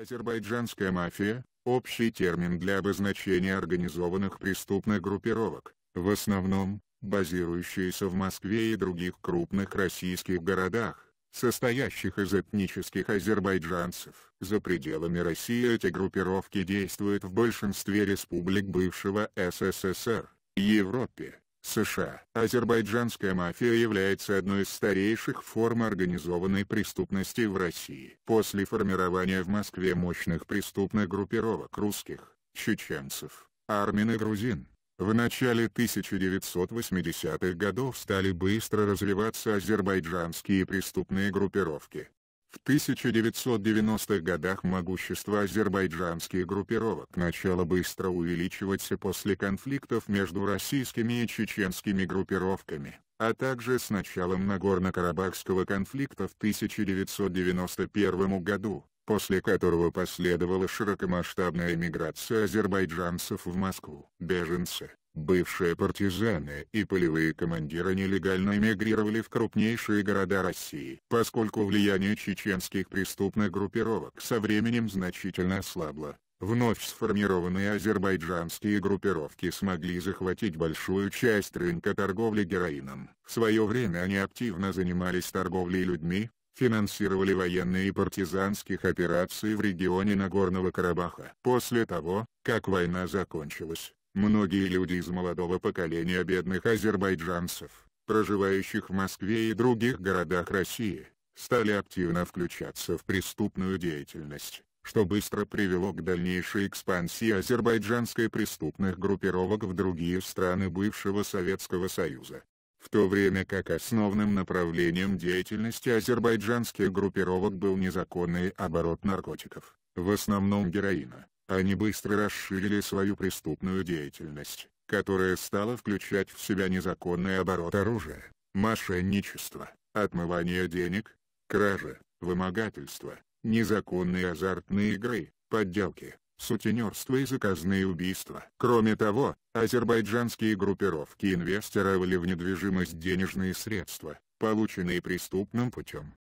Азербайджанская мафия – общий термин для обозначения организованных преступных группировок, в основном, базирующиеся в Москве и других крупных российских городах, состоящих из этнических азербайджанцев. За пределами России эти группировки действуют в большинстве республик бывшего СССР, Европе, США. Азербайджанская мафия является одной из старейших форм организованной преступности в России. После формирования в Москве мощных преступных группировок русских, чеченцев, армян и грузин, в начале 1980-х годов стали быстро развиваться азербайджанские преступные группировки. В 1990-х годах могущество азербайджанских группировок начало быстро увеличиваться после конфликтов между российскими и чеченскими группировками, а также с началом Нагорно-Карабахского конфликта в 1991 году, после которого последовала широкомасштабная миграция азербайджанцев в Москву. Беженцы, Бывшие партизаны и полевые командиры нелегально эмигрировали в крупнейшие города России. Поскольку влияние чеченских преступных группировок со временем значительно ослабло, вновь сформированные азербайджанские группировки смогли захватить большую часть рынка торговли героином. В свое время они активно занимались торговлей людьми, финансировали военные и партизанских операции в регионе Нагорного Карабаха. После того, как война закончилась, Многие люди из молодого поколения бедных азербайджанцев, проживающих в Москве и других городах России, стали активно включаться в преступную деятельность, что быстро привело к дальнейшей экспансии азербайджанской преступных группировок в другие страны бывшего Советского Союза. В то время как основным направлением деятельности азербайджанских группировок был незаконный оборот наркотиков, в основном героина, они быстро расширили свою преступную деятельность, которая стала включать в себя незаконный оборот оружия, мошенничество, отмывание денег, кражи, вымогательство, незаконные азартные игры, подделки, сутенерство и заказные убийства. Кроме того, азербайджанские группировки инвестировали в недвижимость денежные средства, полученные преступным путем.